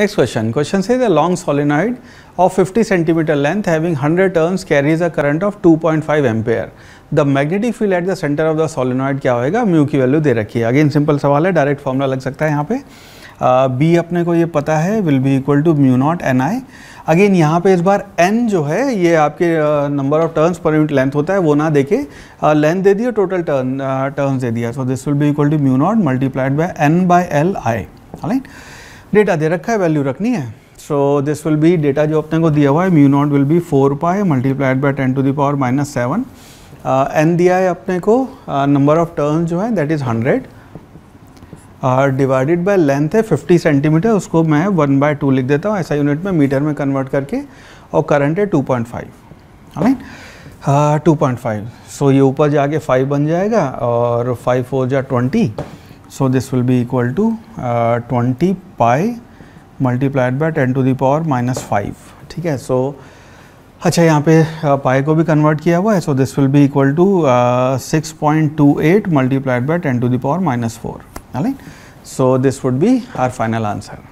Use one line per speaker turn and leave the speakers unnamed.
Next question Question says a long solenoid of 50 centimeter length having 100 turns carries a current of 2.5 ampere. The magnetic field at the centre of the solenoid क्या होगा mu की value दे रखी है again simple सवाल है direct formula लग सकता है यहाँ पे बी uh, अपने को ये पता है will be equal to mu naught n I again यहाँ पे इस बार एन जो है ये आपके number of turns per unit length होता है वो ना देके लेंथ uh, दे दिया टोटल टर्न टर्न्स दे दिया so this will be equal to mu naught multiplied by n by l I right data दे रखा है वैल्यू रखनी है so this will be data जो अपने को दिया हुआ है mu naught will be four pi multiplied by ten to the power minus seven n दिया है अपने को नंबर ऑफ टर्न जो uh, है that is hundred divided by length है 50 सेंटीमीटर उसको मैं वन बाय टू लिख देता हूँ ऐसा यूनिट में मीटर में कन्वर्ट करके और करंट है 2.5 point five two point five so ये ऊपर जाके 5 बन जाएगा और 5 फोर जा twenty So, this will be equal to uh, 20 pi multiplied by 10 to the power minus 5 ठीक है सो so, अच्छा यहाँ पे पाई uh, को भी कन्वर्ट किया हुआ है so this will be equal to 6.28 point two eight multiplied by ten to the power minus four right so this would be our final answer